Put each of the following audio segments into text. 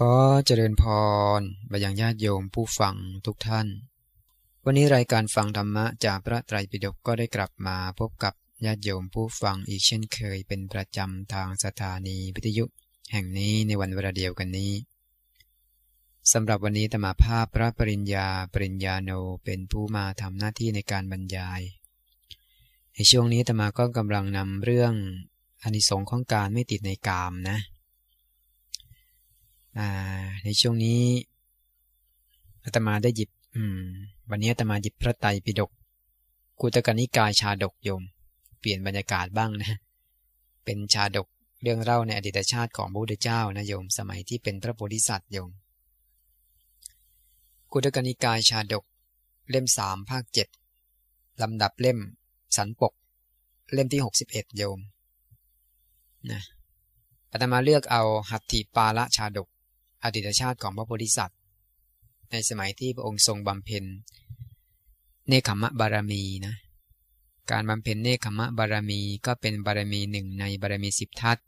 ขอเจริญพรบยังญาติโยมผู้ฟังทุกท่าน วันนี้รายการฟังธรรมะจากพระไตรปิฎกก็ได้กลับมา พบกับญาติโยมผู้ฟังอีกเช่นเคยเป็นประจำทางสถานีวิทยุแห่งนี้ในวันเวลาเดียวกันนี้สำหรับวันนี้ธรรมาภาพพระปริญญา ปริญญาโน เป็นผู้มาทำหน้าที่ในการบรรยาย ในช่วงนี้ธรรมาก็กำลังนำเรื่องอนิสงค์ของ การ ไม่ติดในกามนะในช่วงนี้อาตมาได้หยิบอืมวันนี้อาตมาหยิบพระไตรปิฎก กุตกนิกายชาดกโยม เปลี่ยนบรรยากาศบ้างนะ เป็นชาดกเรื่องเล่าในอดีตชาติของพระพุทธเจ้านะโยมสมัยที่เป็นพระโพธิสัตว์โยม กุตกนิกายชาดกเล่มสามภาคเจ็ดลำดับเล่มสันปก เล่มที่หกสิบเอ็ดโยมนะอาตมาเลือกเอาหัตถิปาละชาดกอดีตชาติของพระโพธิสัตว์ในสมัยที่พระองค์ทรงบำเพ็ญ เนคขมะบารมีนะการบำเพ็ญเนคขมะบารมีก็เป็นบารมีหนึ่งในบารมีสิบทัศ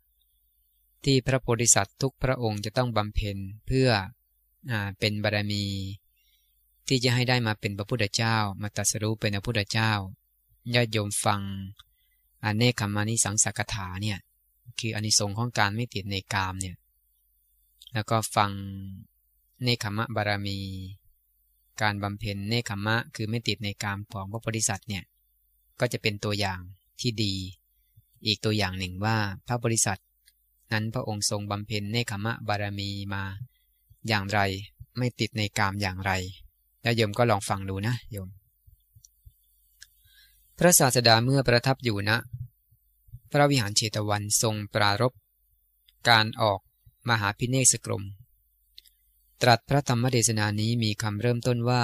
ที่พระโพธิสัตว์ทุกพระองค์จะต้องบำเพ็ญเพื่ออเป็นบารมี ที่จะให้ได้มาเป็นพระพุทธเจ้า มาตรัสรู้เป็นพระพุทธเจ้าญาติโยมฟังอเนคขมานิสังสักถาเนี่ยคืออนิสงค์ของการไม่ติดในกามเนี่ยแล้วก็ฟังเนคขมะบารมี การบำเพ็ญเนคขมะคือไม่ติดในกามของพระโพธิสัตว์เนี่ยก็จะเป็นตัวอย่างที่ดี อีกตัวอย่างหนึ่งว่าพระบริสัท นั้นพระองค์ทรงบำเพ็ญเนคขมะบารมีมาอย่างไรไม่ติดในกามอย่างไรแล้วโยมก็ลองฟังดูนะโยม พระศาสดาเมื่อประทับอยู่นะพระวิหารเชตวันทรงปรารบการออกมหาพิเนสกรม ตรัสพระธรรมเทศนานี้มีคำเริ่มต้นว่า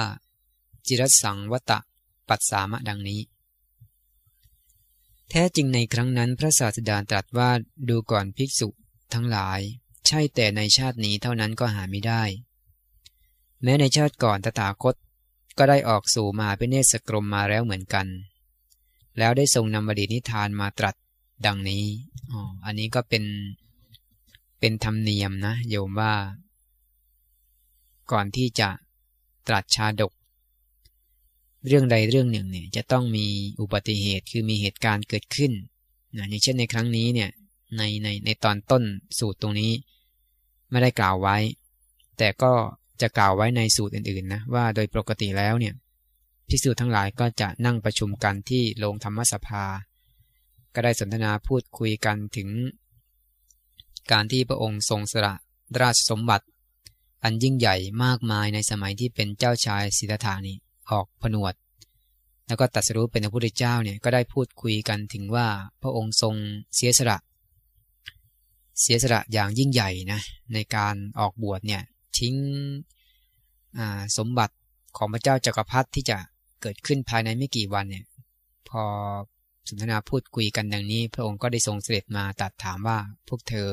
จิรสังวตะปัสสามะดังนี้ แท้จริงในครั้งนั้นพระศาสดาตรัสว่าดูก่อนภิกษุทั้งหลาย ใช่แต่ในชาตินี้เท่านั้นก็หาไม่ได้ แม้ในชาติก่อนตถาคตก็ได้ออกสู่มหาพิเนสกรมมาแล้วเหมือนกัน แล้วได้ทรงนำบดีนิทานมาตรัสดังนี้อ๋ออันนี้ก็เป็นเป็นธรรมเนียม นะโยมว่า ก่อนที่จะตรัสชาดก เรื่องใดเรื่องหนึ่งเนี่ยจะต้องมีอุบัติเหตุคือมีเหตุการณ์เกิดขึ้นนะอย่างเช่นในครั้งนี้เนี่ยในในในตอนต้นสูตรตรงนี้ ไม่ได้กล่าวไว้ แต่ก็จะกล่าวไว้ในสูตรอื่นๆนะว่าโดยปกติแล้วเนี่ยพิจน์ทั้งหลายก็จะนั่งประชุมกันที่โรงธรรมสภา ก็ได้สนทนาพูดคุยกันถึงการที่พระองค์ทรงสละราชสมบัติ อันยิ่งใหญ่มากมายในสมัยที่เป็นเจ้าชายสิทธัตถานี้ออกผนวด แล้วก็ตัดสรู้เป็นพระพุทธเจ้าเนี่ยก็ได้พูดคุยกันถึงว่าพระองค์ทรงเสียสละเสียสละอย่างยิ่งใหญ่นะในการออกบวชเนี่ยทิ้งสมบัติของพระเจ้าจากักรพรรดิที่จะเกิดขึ้นภายในไม่กี่วันเนี่ยพอสนทนาพูดคุยกันดังนี้ พระองค์ก็ได้ทรงเสด็จมาตัดถามว่าพวกเธอ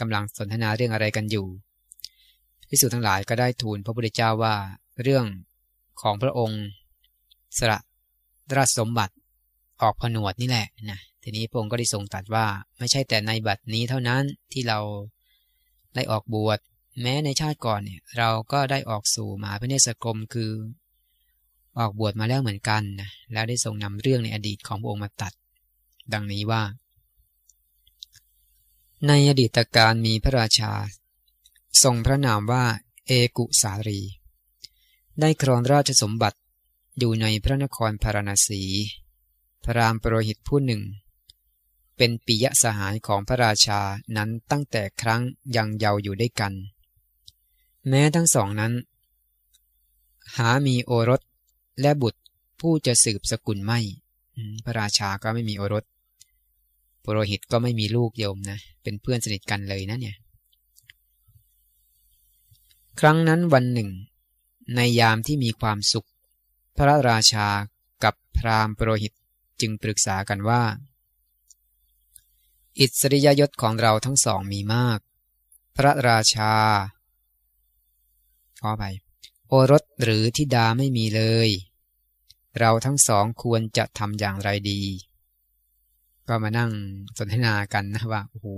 กำลังสนทนาเรื่องอะไรกันอยู่ พิสูจทั้งหลายก็ได้ทูลพระพุทธเจ้าว่าเรื่องของพระองค์สระราชสมบัติออกผนวดนี่แหละนะ ทีนี้พระองค์ก็ได้ทรงตัดว่าไม่ใช่แต่ในบัดนี้เท่านั้นที่เราได้ออกบวช แม้ในชาติก่อนเนี่ยเราก็ได้ออกสู่มหาพระเนสกรมคือ ออกบวชมาแล้วเหมือนกันนะ แล้วได้ทรงนำเรื่องในอดีตของพระองค์มาตัด ดังนี้ว่าในอดีตการมีพระราชาทรงพระนามว่าเอกุสารี ได้ครองราชสมบัติอยู่ในพระนครพาราณสี พระรามปรหิตผู้หนึ่ง เป็นปิยสหายของพระราชานั้นตั้งแต่ครั้งยังเยาว์อยู่ด้วยกัน แม้ทั้งสองนั้น หามีโอรสและบุตรผู้จะสืบสกุลไม่พระราชาก็ไม่มีโอรสปุโรหิตก็ไม่มีลูกโยมนะ เป็นเพื่อนสนิทกันเลยนะเนี่ย ครั้งนั้นวันหนึ่ง ในยามที่มีความสุข พระราชากับพราหมณ์ปุโรหิต จึงปรึกษากันว่า อิสริยยศของเราทั้งสองมีมาก พระราชาขอไปโอรสหรือธิดาไม่มีเลย เราทั้งสองควรจะทำอย่างไรดีก็มานั่งสนทนากันนะว่า โอ้โห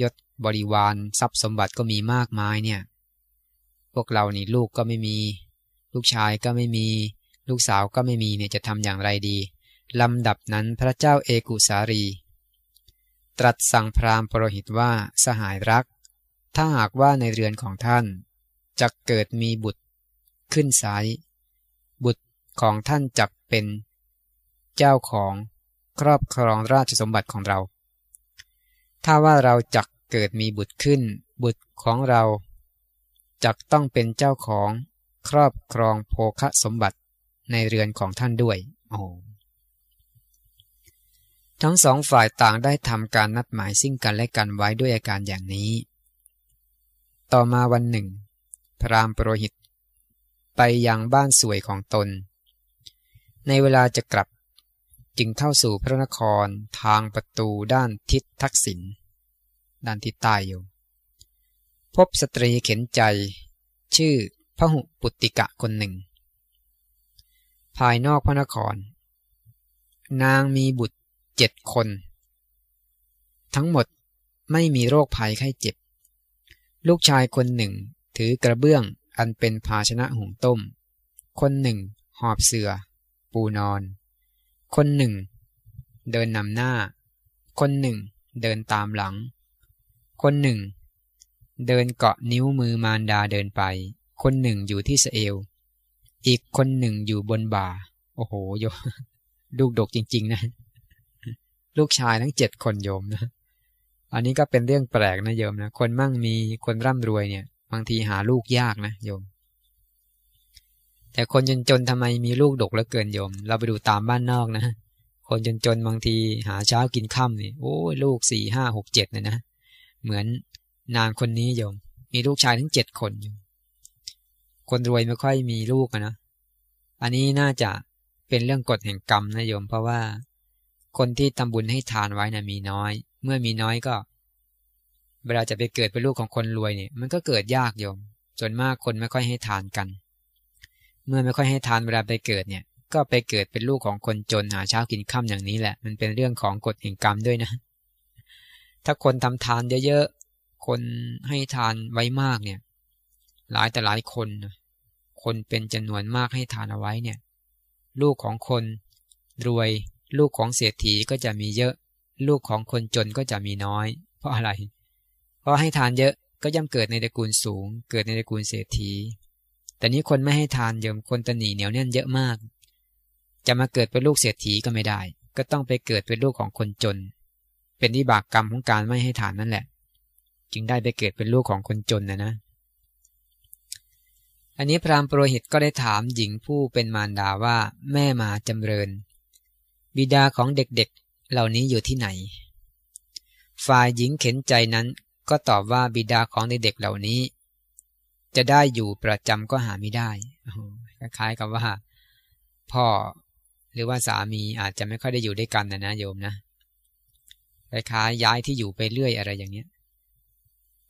ยศบริวารทรัพย์สมบัติก็มีมากมายเนี่ย พวกเรานี่ลูกก็ไม่มี ลูกชายก็ไม่มี ลูกสาวก็ไม่มีเนี่ยจะทำอย่างไรดี ลำดับนั้นพระเจ้าเอกุสารี ตรัสสั่งพราหมณ์ปรหิตว่าสหายรัก ถ้าหากว่าในเรือนของท่าน จะเกิดมีบุตรขึ้นสาย บุตรของท่านจักเป็นเจ้าของครอบครองราชสมบัติของเรา ถ้าว่าเราจักเกิดมีบุตรขึ้นบุตรของเราจักต้องเป็นเจ้าของครอบครองโภคสมบัติในเรือนของท่านด้วย โอ้ทั้งสองฝ่ายต่างได้ทำการนัดหมายซึ่งกันและกันไว้ด้วยอาการอย่างนี้ ต่อมาวันหนึ่ง พรามปรหิต ไปยังบ้านสวยของตน ในเวลาจะกลับจึงเข้าสู่พระนครทางประตูด้านทิศทักษิณด้านทิศใต้อยู่ พบสตรีเข็นใจ ชื่อพระหุปุติกะคนหนึ่ง ภายนอกพระนคร นางมีบุตรเจ็ดคน ทั้งหมดไม่มีโรคภัยไข้เจ็บ ลูกชายคนหนึ่งถือกระเบื้องอันเป็นภาชนะหุงต้ม คนหนึ่งหอบเสือ ปูนอนคนหนึ่ง เดินนำหน้า คนหนึ่ง เดินตามหลัง คนหนึ่ง เดินเกาะนิ้วมือมารดาเดินไป คนหนึ่งอยู่ที่สเอลอีกคนหนึ่งอยู่บนบ่า โอ้โหโยลูกดกจริง ๆ นะ ลูกชายทั้งเจ็ดคนโยมนะ อันนี้ก็เป็นเรื่องแปลกนะโยมนะคนมั่งมีคนร่ำรวยเนี่ยบางทีหาลูกยากนะโยมแต่คนจนจนทำไมมีลูกดกแล้วเกินโยม เราไปดูตามบ้านนอกนะคนจนจนบางทีหาเช้ากินค่ำนี่โอ้ยลูกสี่ห้าหกเจ็ดเนี่ยนะ เหมือนนางคนนี้โยม มีลูกชายถึงเจ็ดคนอยู่ คนรวยไม่ค่อยมีลูกนะอันนี้น่าจะเป็นเรื่องกฎแห่งกรรมนะโยม เพราะว่า คนที่ทำบุญให้ทานไว้นะ่ะ มีน้อย เมื่อมีน้อยก็ เวลาจะไปเกิดเป็นลูกของคนรวยเนี่ยมันก็เกิดยากโยมส่วนมากคนไม่ค่อยให้ทานกันเมื่อไม่ค่อยให้ทานเวลาไปเกิดเนี่ยก็ไปเกิดเป็นลูกของคนจนหาเช้ากินข้าอย่างนี้แหละ มันเป็นเรื่องของกฎแห่งกรรมด้วยนะ ถ้าคนทำทานเยอะๆคนให้ทานไว้มากเนี่ยหลายแต่หลายคนคนเป็นจำนวนมากให้ทานเอาไว้เนี่ยลูกของคนรวยลูกของเศรษฐีก็จะมีเยอะ ลูกของคนจนก็จะมีน้อย เพราะอะไร เพราะให้ทานเยอะก็ย่อมเกิดในตระกูลสูง เกิดในตระกูลเศรษฐีแต่นี้คนไม่ให้ทานเยอะคนตนีเหนียวแน่นเยอะมาก จะมาเกิดเป็นลูกเศรษฐีก็ไม่ได้ ก็ต้องไปเกิดเป็นลูกของคนจน เป็นวิบากกรรมของการไม่ให้ทานนั่นแหละ จึงได้ไปเกิดเป็นลูกของคนจนนะนะ อันนี้พราหมณ์โปรหิตก็ได้ถามหญิงผู้เป็นมารดาว่าแม่มาจำเริญ บิดาของเด็กๆเหล่านี้อยู่ที่ไหนฝ่ายหญิงเข็นใจนั้นก็ตอบว่าบิดาของเด็กๆเหล่านี้จะได้อยู่ประจำก็หาไม่ได้ คล้ายกับว่า พ่อ หรือว่าสามีอาจจะไม่ค่อยได้อยู่ด้วยกันนะนะโยมนะคล้ายย้ายที่อยู่ไปเรื่อยอะไรอย่างเนี้ย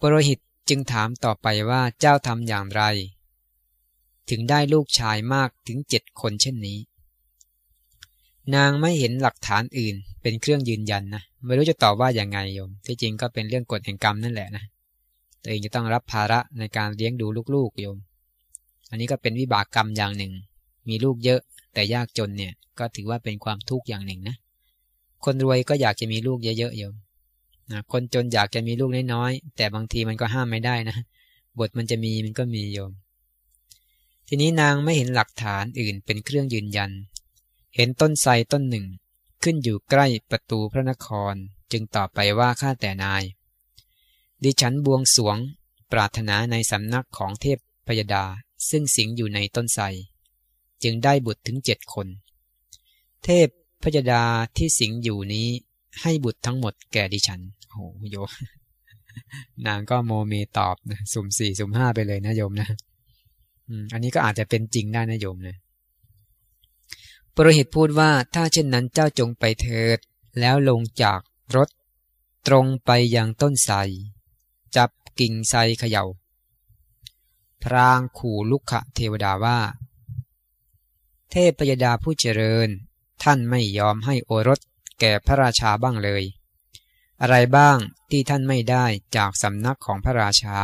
ปรหิตจึงถามต่อไปว่าเจ้าทำอย่างไร ถึงได้ลูกชายมากถึงเจ็ดคนเช่นนี้ นางไม่เห็นหลักฐานอื่น เป็นเครื่องยืนยันนะไม่รู้จะตอบว่าอย่างไงโยมที่จริงก็เป็นเรื่องกฎแห่งกรรมนั่นแหละนะตัวเองจะต้องรับภาระในการเลี้ยงดูลูกๆ โยม อันนี้ก็เป็นวิบากกรรมอย่างหนึ่ง มีลูกเยอะ แต่ยากจนเนี่ยก็ถือว่าเป็นความทุกข์อย่างหนึ่งนะ คนรวยก็อยากจะมีลูกเยอะๆ โยมนะคนจนอยากจะมีลูกน้อยๆ แต่บางทีมันก็ห้ามไม่ได้นะ บทมันจะมี มันก็มีโยม ทีนี้นางไม่เห็นหลักฐานอื่น เป็นเครื่องยืนยัน เห็นต้นไทรต้นหนึ่ง ขึ้นอยู่ใกล้ประตูพระนคร จึงตอบไปว่าข้าแต่นายดิฉันบวงสวงปรารถนาในสำนักของเทพพยดาซึ่งสิงอยู่ในต้นไทรจึงได้บุตรถึงเจ็ดคน เทพพยดาที่สิงอยู่นี้ให้บุตรทั้งหมดแก่ดิฉันโหโยนางก็โมเมตอบนะสุมสี่สุมห้าไปเลยนะโยมนะอันนี้ก็อาจจะเป็นจริงได้นะโยมนะปรหิตพูดว่าถ้าเช่นนั้นเจ้าจงไปเถิดแล้วลงจากรถตรงไปยังต้นไทรกิ่งไทรเขยา่า พรางขู่ลุกขะเทวดาว่า เทพยดาผู้เจริญ ท่านไม่ยอมให้โอรสแก่พระราชาบ้างเลย อะไรบ้างที่ท่านไม่ได้จากสำนักของพระราชา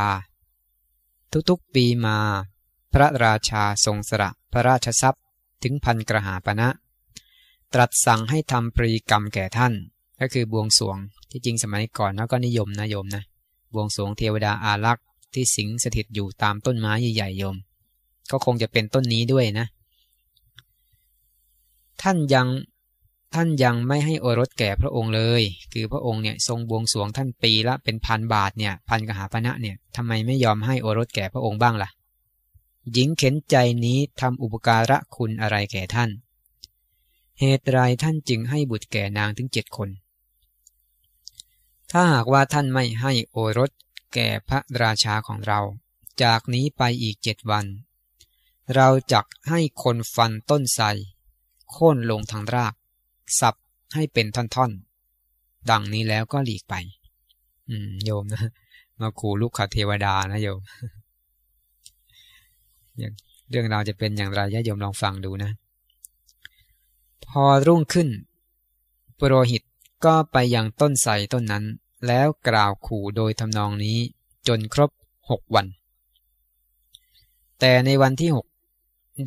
ทุกๆ ปีมาพระราชาทรงสละพระราชทรัพย์ถึงพันกระหาปณะนะ ตรัสสั่งให้ทำปรีกรรมแก่ท่าน ก็คือบวงสวงที่จริงสมัยก่อนนะก็นิยมนะโยมนะวงสวงเทวดาอารักษ์ที่สิงสถิตอยู่ตามต้นไม้ใหญ่ๆ โยม ก็คงจะเป็นต้นนี้ด้วยนะ ท่านยังท่านยังไม่ให้โอรสแก่พระองค์เลย คือพระองค์เนี่ยทรงบวงสวงท่านปีละเป็นพันบาทเนี่ยพันกหาพนะเนี่ยทำไมไม่ยอมให้โอรสแก่พระองค์บ้างละ่ะหญิงเข็นใจนี้ทำอุปการะคุณอะไรแก่ท่าน เหตุไรท่านจึงให้บุตรแก่นางถึงเจ็ดคนถ้าหากว่าท่านไม่ให้โอรส แก่พระราชาของเรา จากนี้ไปอีกเจ็ดวัน เราจักให้คนฟันต้นไทรโค่นลงทางราก สับให้เป็นท่อนๆ ดังนี้แล้วก็หลีกไปอืมโยมนะมาขู่ลูกขาเทวดานะโยมเรื่องราวจะเป็นอย่างไรยะโยมลองฟังดูนะ พอรุ่งขึ้นปโรหิตก็ไปยังต้นไทรต้นนั้น แล้วกล่าวขู่โดยทำนองนี้ จนครบหกวัน แต่ในวันที่หก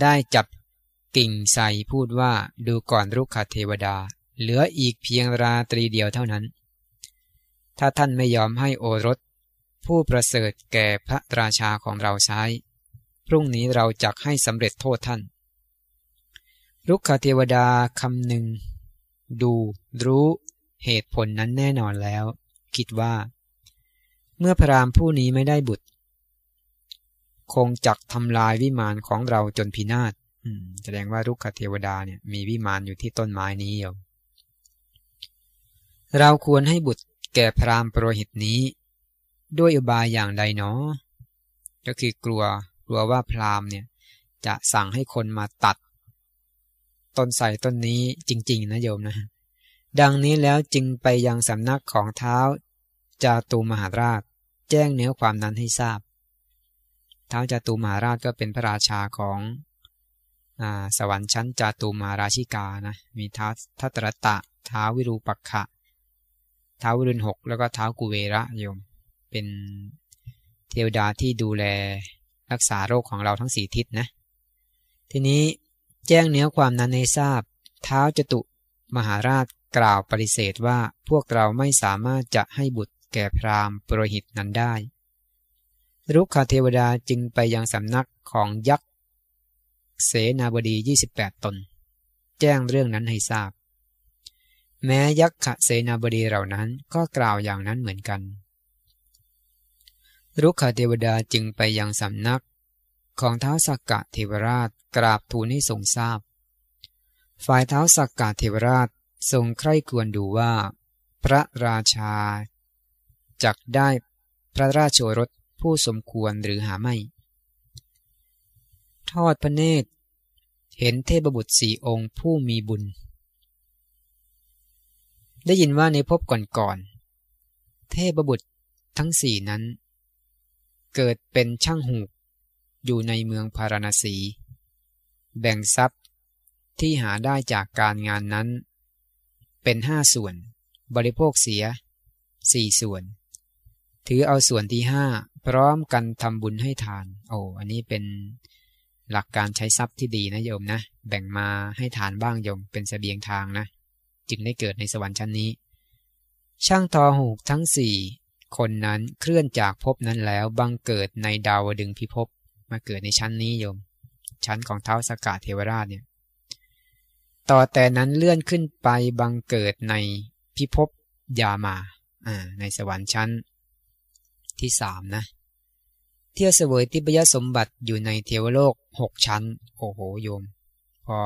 ได้จับกิ่งไทรพูดว่าดูก่อนรุกขเทวดา เหลืออีกเพียงราตรีเดียวเท่านั้น ถ้าท่านไม่ยอมให้โอรส ผู้ประเสริฐแก่พระราชาของเราใช้ พรุ่งนี้เราจักให้สำเร็จโทษท่าน รุกขเทวดาคำหนึ่ง ดูรู้เหตุผลนั้นแน่นอนแล้ว คิดว่า เมื่อพรามผู้นี้ไม่ได้บุตร คงจักทำลายวิมานของเราจนพินาศแสดงว่าลุกขเทวดาเนี่ยมีวิมานอยู่ที่ต้นไม้นี้อยเราควรให้บุตรแก่พรามโปรหิตนี้ ด้วยอุบายอย่างใดเนาะก็คือกลัวกลัวว่าพรามเนี่ย จะสั่งให้คนมาตัด ต้นใส่ต้นนี้จริงๆนะโยมนะดังนี้แล้วจึงไปยังสำนักของเท้าจาตูมหาราช แจ้งเนื้อความนั้นให้ทราบ เท้าจาตูมหาราชก็เป็นพระราชาของอสวรรค์ชั้นจาตูมหาราชิกา นะ มีเท้าทัตระตะเท้าวิรูปักขะเท้าวิรุณหกแล้วก็เท้ากุเวระโยม เป็นเทวดาที่ดูแลรักษาโรคของเราทั้งสี่ทิศนะ ทีนี้แจ้งเนื้อความนั้นให้ทราบ เท้าจตุมหาราชกล่าวปฏิเสธว่าพวกเราไม่สามารถจะให้บุตรแก่พราหมณ์ปรหิตนั้นได้ รุกขเทวดาจึงไปยังสำนักของยักษ์เสนาบดี 28 ตน แจ้งเรื่องนั้นให้ทราบ แม้ยักษ์เสนาบดีเหล่านั้นก็กล่าวอย่างนั้นเหมือนกัน รุกขเทวดาจึงไปยังสำนักของเท้าสักกะเทวราชกราบทูลให้ทรงทราบ ฝ่ายเท้าสักกะเทวราชทรงใคร่ควรดูว่า พระราชา จักได้พระราชโอรสผู้สมควรหรือหาไม่ ทอดพระเนตร เห็นเทพบุตรสี่องค์ผู้มีบุญ ได้ยินว่าในภพก่อนๆเทพบุตรทั้งสี่นั้น เกิดเป็นช่างหูกอยู่ในเมืองพาราณสี แบ่งทรัพย์ที่หาได้จากการงานนั้นเป็นห้าส่วน บริโภคเสียสี่ส่วน ถือเอาส่วนที่ห้าพร้อมกันทำบุญให้ทานโอ้อันนี้เป็นหลักการใช้ทรัพย์ที่ดีนะโยมนะ แบ่งมาให้ทานบ้างโยมเป็นสเสบียงทางนะ จึงได้เกิดในสวรรค์ชั้นนี้ ช่างทอหูกทั้งสี่คนนั้นเคลื่อนจากภพนั้นแล้วบังเกิดในดาวดึงพิภพมาเกิดในชั้นนี้โยม ชั้นของเท้าสกาเทวราชเนี่ยต่อแต่นั้นเลื่อนขึ้นไปบังเกิดในพิภพยามาในสวรรค์ชั้นที่สามนะเที่ยวเสวยทิพยสมบัติอยู่ในเทวโลกหกชั้นโอ้โหโยมพอ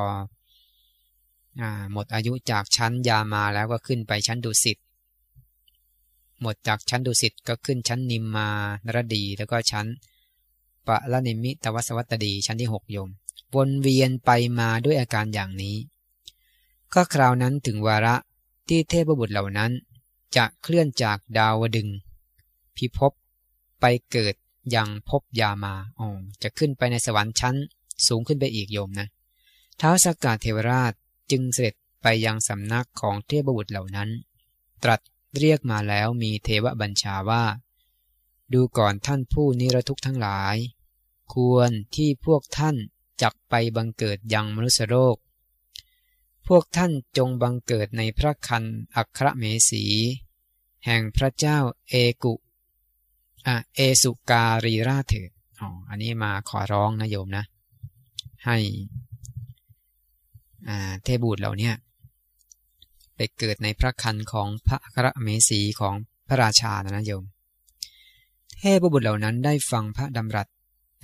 อหมดอายุจากชั้นยามาแล้วก็ขึ้นไปชั้นดุสิตหมดจากชั้นดุสิตก็ขึ้นชั้นนิมมานรดี แล้วก็ชั้นปะละนิมิตวสวัตดีชั้นที่หกโยมวนเวียนไปมาด้วยอาการอย่างนี้ก็คราวนั้นถึงวาระที่เทพบุตรเหล่านั้นจะเคลื่อนจากดาวดึงพิภพไปเกิดยังพบยามาอ๋อจะขึ้นไปในสวรรค์ชั้น สูงขึ้นไปอีกโยมนะท้าวสกกาเทวราชจึงเสด็จไปยังสำนักของเทพบุตรเหล่านั้น ตรัสเรียกมาแล้วมีเทวบัญชาว่า ดูก่อนท่านผู้นิรทุกทั้งหลาย ควรที่พวกท่านจักไปบังเกิดยังมนุษยโลกพวกท่านจงบังเกิดในพระคันอัครเมสี แห่งพระเจ้าเอกุอะเอสุการีราเถิดอ๋ออันนี้มาขอร้องนะโยมนะให้เทบูตรเหล่านี้ไปเกิดในพระคันของพระอัครเมสีของพระราชานะโยมเทพบุตรเหล่านั้นได้ฟังพระดำรัส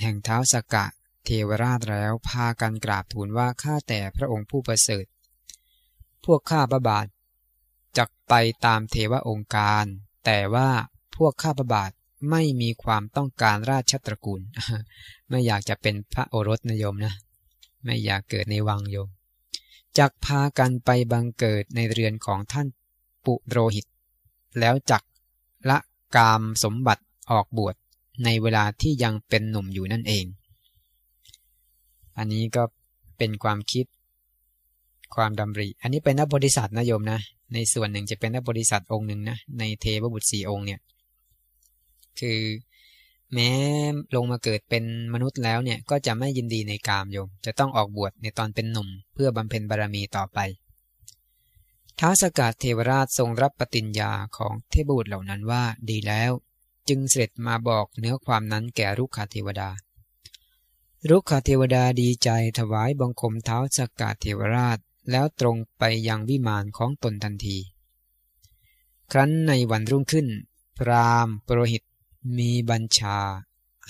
แห่งเท้าสกกะเทวราชแล้วพากันกราบทูลว่าข้าแต่พระองค์ผู้ประเสริฐพวกข้าพระบาทจักไปตามเทวองค์การ แต่ว่าพวกข้าพระบาทไม่มีความต้องการราชตระกูล ไม่อยากจะเป็นพระโอรสนิยมนะไม่อยากเกิดในวังโยม จักพากันไปบังเกิดในเรือนของท่านปุโรหิต แล้วจักละกามสมบัติออกบวชในเวลาที่ยังเป็นหนุ่มอยู่นั่นเอง อันนี้ก็เป็นความคิดความดำริ อันนี้เป็นนักบริษัทนะโยมนะ ในส่วนหนึ่งจะเป็นนักบริษัทองค์หนึ่งนะ ในเทวบุตรสี่องค์เนี่ย คือแม้ลงมาเกิดเป็นมนุษย์แล้วเนี่ยก็จะไม่ยินดีในกามโยม จะต้องออกบวชในตอนเป็นหนุ่ม เพื่อบำเพ็ญบารมีต่อไป ท้าสกัดเทวราชทรงรับปฏิญญาของเทพบุตรเหล่านั้นว่าดีแล้ว จึงเสร็จมาบอกเนื้อความนั้นแก่รุกขาเทวดา รุกขาเทวดาดีใจถวายบังคมเท้าสกัดเทวราชแล้วตรงไปยังวิมานของตนทันที ครั้นในวันรุ่งขึ้น พรามปรหิตมีบัญชา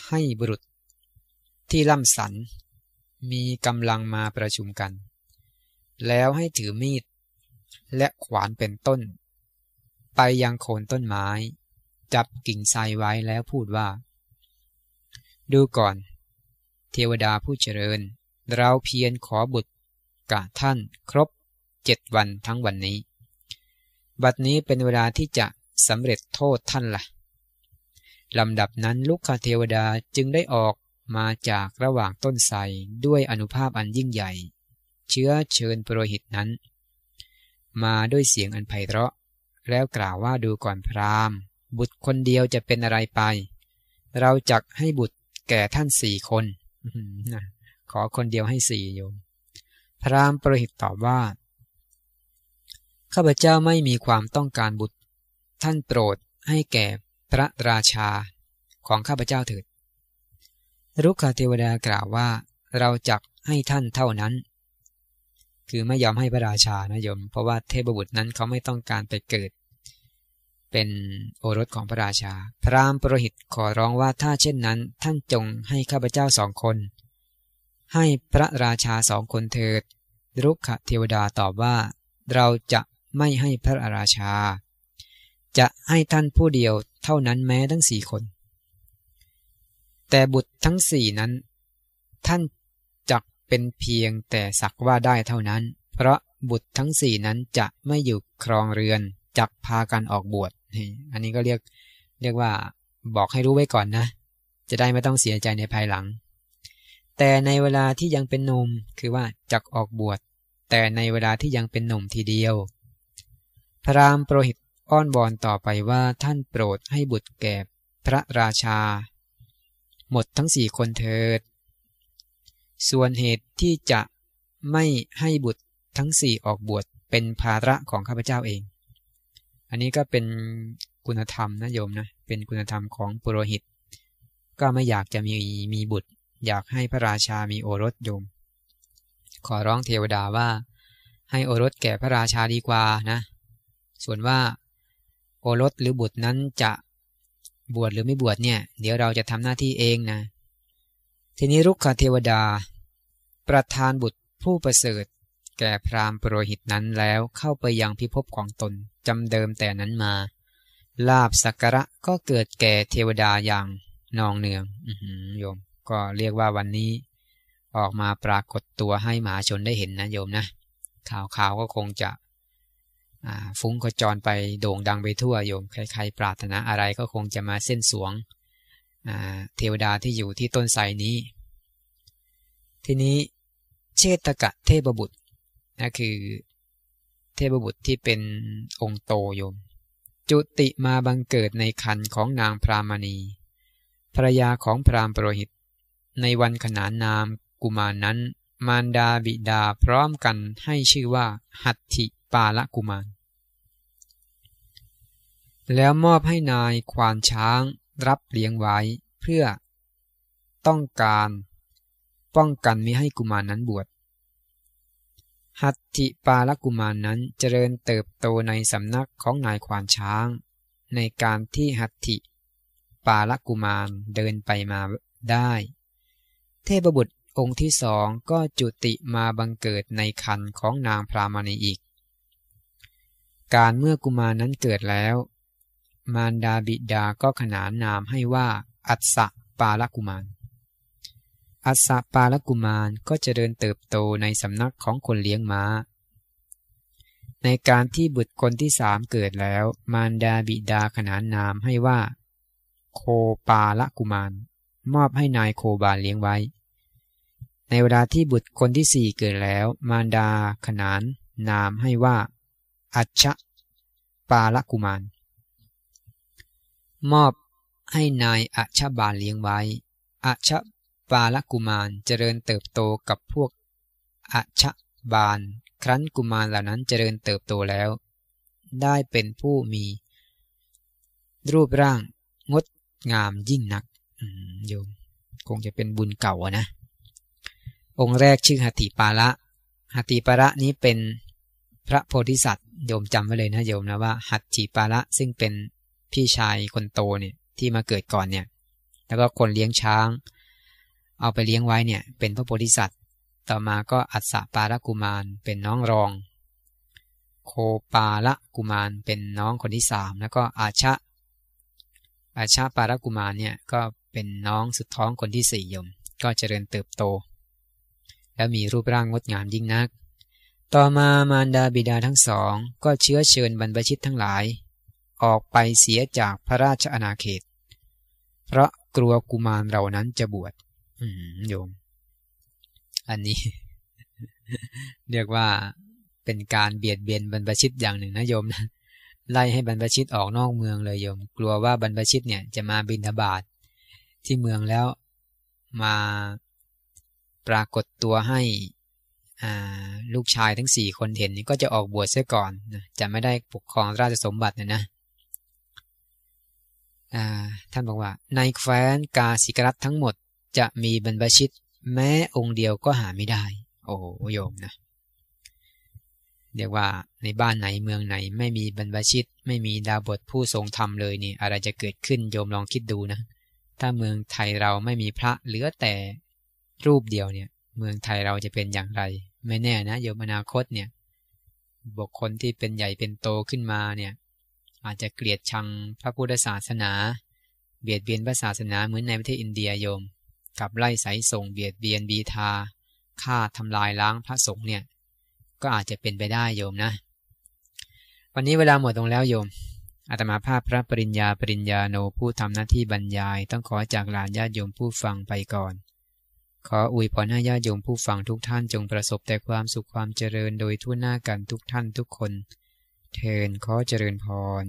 ให้บุรุษ ที่ล่ำสัน มีกำลังมาประชุมกัน แล้วให้ถือมีด และขวานเป็นต้น ไปยังโคนต้นไม้ จับกิ่งไทรไว้แล้วพูดว่า ดูก่อน เทวดาผู้เจริญเราเพียรขอบุตรกะท่านครบเจ็ดวันทั้งวันนี้ บัดนี้เป็นเวลาที่จะสำเร็จโทษท่านละ่ะลำดับนั้นลูกคาเทวดาจึงได้ออกมาจากระหว่างต้นไทรด้วยอนุภาพอันยิ่งใหญ่ เชื้อเชิญปรหิตนั้น มาด้วยเสียงอันไพเราะ แล้วกล่าวว่าดูก่อนพราหมณ์ บุตรคนเดียวจะเป็นอะไรไป เราจักให้บุตรแก่ท่านสี่คน ขอคนเดียวให้สี่โยมพระรามปรหิตตอบว่าข้าพเจ้าไม่มีความต้องการบุตร ท่านโปรดให้แก่พระราชาของข้าพเจ้าเถิดรุกขเทวดากล่าวว่า เราจักให้ท่านเท่านั้น คือไม่ยอมให้พระราชานะโยมเพราะว่าเทพบุตรนั้นเขาไม่ต้องการไปเกิด เป็นโอรสของพระราชาพระรามปรหิตขอร้องว่าถ้าเช่นนั้นท่านจงให้ข้าพเจ้าสองคนให้พระราชาสองคนเถิดรุกขเทวดาตอบว่า เราจะไม่ให้พระราชา จะให้ท่านผู้เดียวเท่านั้นแม้ทั้งสี่คน แต่บุตรทั้งสี่นั้น ท่านจักเป็นเพียงแต่สักว่าได้เท่านั้น เพราะบุตรทั้งสี่นั้นจะไม่อยู่ครองเรือน จักพากันออกบวชอันนี้ก็เรียกเรียกว่า บอกให้รู้ไว้ก่อนนะ จะได้ไม่ต้องเสียใจในภายหลังแต่ในเวลาที่ยังเป็นนมคือว่าจักออกบวช แต่ในเวลาที่ยังเป็นนมทีเดียว พระรามโปรหิตอ้อนวอนต่อไปว่าท่านโปรดให้บุตรแก่พระราชา หมดทั้งสี่คนเถิด ส่วนเหตุที่จะไม่ให้บุตรทั้งสี่ออกบวชเป็นภาระของข้าพเจ้าเอง อันนี้ก็เป็นคุณธรรมนะโยมนะ เป็นคุณธรรมของปุโรหิต ก็ไม่อยากจะมีมีบุตรอยากให้พระราชามีโอรสยม ขอร้องเทวดาว่า ให้โอรสแก่พระราชาดีกว่านะ ส่วนว่า โอรสหรือบุตรนั้นจะบวชหรือไม่บวชเนี่ย เดี๋ยวเราจะทำหน้าที่เองนะ ทีนี้รุกขเทวดา ประธานบุตรผู้ประเสริฐ แก่พราหมณ์ปรหิตนั้นแล้วเข้าไปยังพิภพของตนจำเดิมแต่นั้นมา ลาบสักระก็เกิดแก่เทวดาอย่างนองเนืองอืโยมก็เรียกว่าวันนี้ออกมาปรากฏตัวให้หมาชนได้เห็นนะโยมนะข่าวข่าวก็คงจะฟุ้งกระจรไปโด่งดังไปทั่วโยมใครๆปรารถนาอะไรก็คงจะมาเส้นสวงเทวดาที่อยู่ที่ต้นไทรนี้ ทีนี้เชตกะเทพบุตรนะคือเทพบุตรที่เป็นองค์โตโยม จุติมาบังเกิดในคันของนางพรามณีภรยาของพรามปรหิตในวันขนานนามกุมารนั้น มารดาบิดาพร้อมกันให้ชื่อว่า หัตถิปาละกุมาร แล้วมอบให้นายควานช้างรับเลี้ยงไว้เพื่อ ต้องการ ป้องกันไม่ให้กุมารนนั้นบวชหัตถิปาลกุมารนนั้นเจริญเติบโตในสำนักของนายควานช้าง ในการที่หัตถิ ปาลกุมารเดินไปมาได้เทพบุตรองค์ที่สองก็จุติมาบังเกิดในคันของนางพรามณีอีก การเมื่อกุมานั้นเกิดแล้ว มารดาบิดา ก็ขนานนามให้ว่า อัศปาลกุมาร อัศปาลกุมารก็เจริญเติบโตในสำนักของคนเลี้ยงม้าในการที่บุตรคนที่สามเกิดแล้ว มารดาบิดาขนานนามให้ว่า โคปาลกุมารมอบให้นายโคบาลเลี้ยงไว้ ในเวลาที่บุตรคนที่สี่เกิดแล้ว มารดาขนาน นามให้ว่าอัชชะปาลกุมาร มอบให้นายอัชบาลเลี้ยงไว้ อัชปาลกุมารเจริญเติบโตกับพวกอัชบาลครั้นกุมารเหล่านั้นเจริญเติบโตแล้ว ได้เป็นผู้มี รูปร่างงดงามยิ่งนักโยมคงจะเป็นบุญเก่าอะนะองค์แรกชื่อหัติปาระหัติปาระนี้เป็นพระโพธิสัตว์โยมจำไว้เลยนะโยมนะว่าหัตถิปาระซึ่งเป็นพี่ชายคนโตเนี่ย ที่มาเกิดก่อนเนี่ย แล้วก็คนเลี้ยงช้าง เอาไปเลี้ยงไว้เนี่ย เป็นพระโพธิสัตว์ต่อมาก็อัศปาระกุมารเป็นน้องรอง โคปาระกุมารเป็นน้องคนที่สามแล้วก็อาชะอาชาปาระกุมารเนี่ยก็เป็นน้องสุดท้องคนที่สี่ยม ก็เจริญเติบโต และมีรูปร่างงดงามยิ่งนัก ต่อมามารดาบิดาทั้งสองก็เชื้อเชิญบรรพชิตทั้งหลาย ออกไปเสียจากพระราชอาณาเขต เพราะกลัวกุมารเหล่านั้นจะบวชโยม อันนี้ เรียกว่าเป็นการเบียดเบียนบรรพชิตอย่างหนึ่งนะโยมนะไล่ให้บรรพชิตออกนอกเมืองเลยโยม กลัวว่าบรรพชิตเนี่ยจะมาบินทบาทที่เมืองแล้วมาปรากฏตัวให้ลูกชายทั้งสี่คนเห็นก็จะออกบวชเสียก่อน จะไม่ได้ปกครองราชสมบัตินะนะ ท่านบอกว่าในแคว้นกาสิกรัตทั้งหมดจะมีบรรพชิตแม้องค์เดียวก็หาไม่ได้ โอ้โยมนะ เรียกว่าในบ้านไหนเมืองไหนไม่มีบรรพชิต ไม่มีดาบทผู้ทรงธรรมเลยนี่อะไรจะเกิดขึ้นโยมลองคิดดูนะถ้าเมืองไทยเราไม่มีพระเหลือแต่รูปเดียวเนี่ยเมืองไทยเราจะเป็นอย่างไร ไม่แน่นะโยมอนาคตเนี่ยบุคคลที่เป็นใหญ่เป็นโตขึ้นมาเนี่ยอาจจะเกลียดชังพระพุทธศาสนา เบียดเบียนพระศาสนาเหมือนในประเทศอินเดียโยม กับไล่สายส่ง เบียดเบียนบีทาฆ่าทำลายล้างพระสงฆ์เนี่ยก็อาจจะเป็นไปได้โยมนะ วันนี้เวลาหมดลงแล้วโยมอาตมาภาพพระปริญญาปริญญาโนผู้ทำหน้าที่บรรยายต้องขอจากลานญาติโยมผู้ฟังไปก่อน ขออวยพรให้ญาติโยมผู้ฟังทุกท่านจงประสบแต่ความสุขความเจริญโดยทั่วหน้ากันทุกท่านทุกคน เทินขอเจริญพร